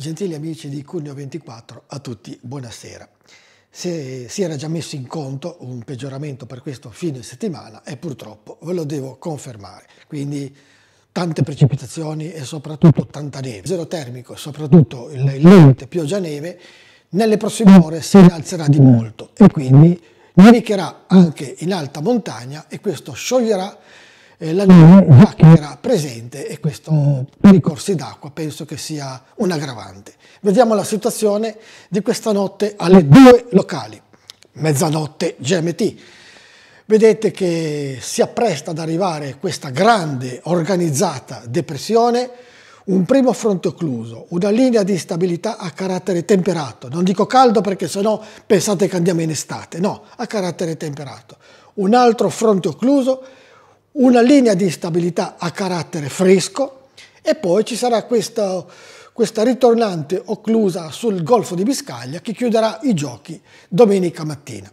Gentili amici di Cuneo 24, a tutti buonasera. Se si era già messo in conto un peggioramento per questo fine settimana e purtroppo ve lo devo confermare. Quindi tante precipitazioni e soprattutto tanta neve. Zero termico e soprattutto il limite pioggia-neve nelle prossime ore si innalzerà di molto e quindi nevicherà anche in alta montagna e questo scioglierà eh, la neve mm-hmm. era presente e questo per mm-hmm. i corsi d'acqua penso che sia un aggravante. Vediamo la situazione di questa notte alle 2 locali, mezzanotte GMT. Vedete che si appresta ad arrivare questa grande organizzata depressione, un primo fronte occluso, una linea di stabilità a carattere temperato, non dico caldo perché sennò pensate che andiamo in estate, no, a carattere temperato, un altro fronte occluso una linea di stabilità a carattere fresco e poi ci sarà questa, questa ritornante occlusa sul Golfo di Biscaglia che chiuderà i giochi domenica mattina.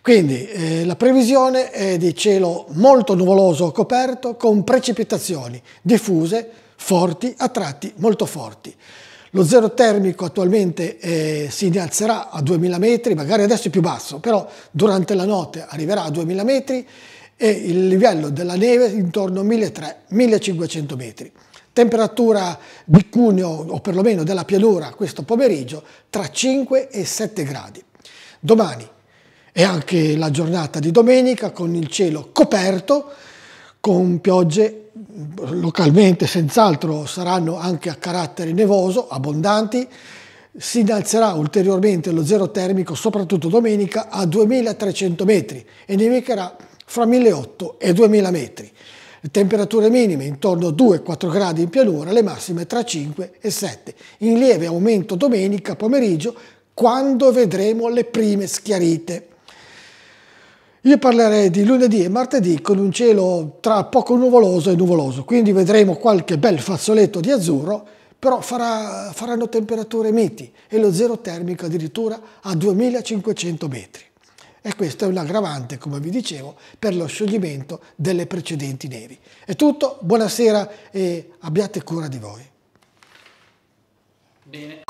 Quindi eh, la previsione è di cielo molto nuvoloso coperto con precipitazioni diffuse, forti, a tratti molto forti. Lo zero termico attualmente eh, si innalzerà a 2000 metri, magari adesso è più basso, però durante la notte arriverà a 2000 metri e il livello della neve intorno a 1300-1500 metri. Temperatura di Cuneo, o perlomeno della pianura, questo pomeriggio tra 5 e 7 gradi. Domani è anche la giornata di domenica con il cielo coperto, con piogge localmente senz'altro saranno anche a carattere nevoso, abbondanti, si innalzerà ulteriormente lo zero termico, soprattutto domenica, a 2300 metri e nevicherà fra 1.800 e 2.000 metri. Le temperature minime intorno a 2-4 gradi in pianura, le massime tra 5 e 7. In lieve aumento domenica pomeriggio quando vedremo le prime schiarite. Io parlerei di lunedì e martedì con un cielo tra poco nuvoloso e nuvoloso, quindi vedremo qualche bel fazzoletto di azzurro, però farà, faranno temperature miti e lo zero termico addirittura a 2500 metri e questo è un aggravante, come vi dicevo, per lo scioglimento delle precedenti nevi. È tutto, buonasera e abbiate cura di voi. Bene.